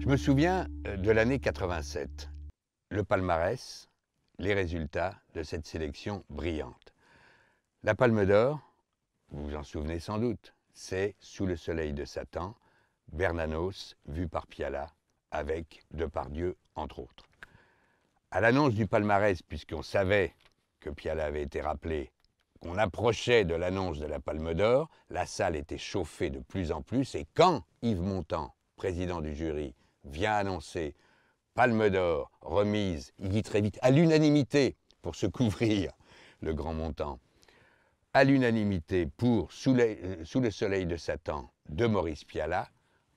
Je me souviens euh, de l'année 87, le palmarès, les résultats de cette sélection brillante. La Palme d'Or, vous vous en souvenez sans doute, c'est Sous le soleil de Satan, Bernanos, vu par Piala, avec Depardieu, entre autres. À l'annonce du palmarès, puisqu'on savait que Piala avait été rappelé, qu'on approchait de l'annonce de la Palme d'Or, la salle était chauffée de plus en plus, et quand Yves Montand, président du jury, vient annoncer Palme d'Or remise, il dit très vite, à l'unanimité pour se couvrir le grand montant, à l'unanimité pour sous, le soleil de Satan de Maurice Piala,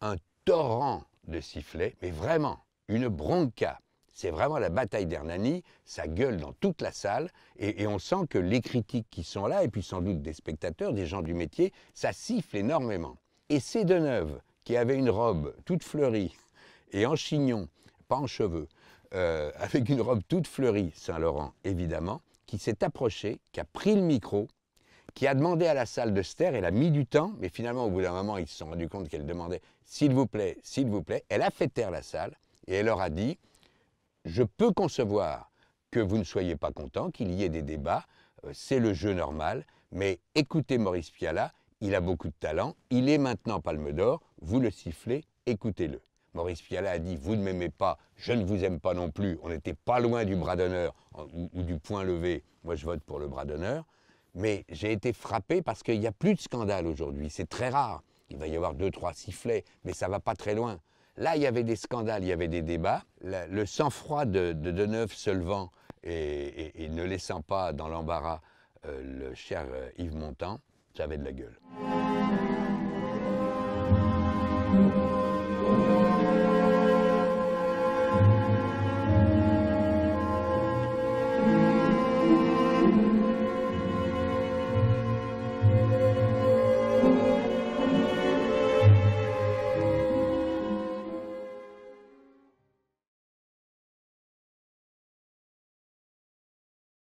un torrent de sifflets, mais vraiment une bronca. C'est vraiment la bataille d'Hernani, ça gueule dans toute la salle, et, on sent que les critiques qui sont là, et puis sans doute des spectateurs, des gens du métier, ça siffle énormément. Et c'est Deneuve, qui avait une robe toute fleurie, et en chignon, pas en cheveux, euh, avec une robe toute fleurie, Saint-Laurent évidemment, qui s'est approché, qui a pris le micro, qui a demandé à la salle de se taire, elle a mis du temps, mais finalement au bout d'un moment ils se sont rendus compte qu'elle demandait s'il vous plaît, s'il vous plaît, elle a fait taire la salle et elle leur a dit je peux concevoir que vous ne soyez pas content, qu'il y ait des débats, euh, c'est le jeu normal, mais écoutez Maurice Piala, il a beaucoup de talent, il est maintenant Palme d'Or, vous le sifflez, écoutez-le. Maurice Pialat a dit Vous ne m'aimez pas, je ne vous aime pas non plus. On n'était pas loin du bras d'honneur ou, du point levé. Moi, je vote pour le bras d'honneur. Mais j'ai été frappé parce qu'il n'y a plus de scandale aujourd'hui. C'est très rare. Il va y avoir deux, trois sifflets, mais ça ne va pas très loin. Là, il y avait des scandales, il y avait des débats. le sang-froid de, de Deneuve se levant et, ne laissant pas dans l'embarras euh, le cher euh, Yves Montand, j'avais de la gueule.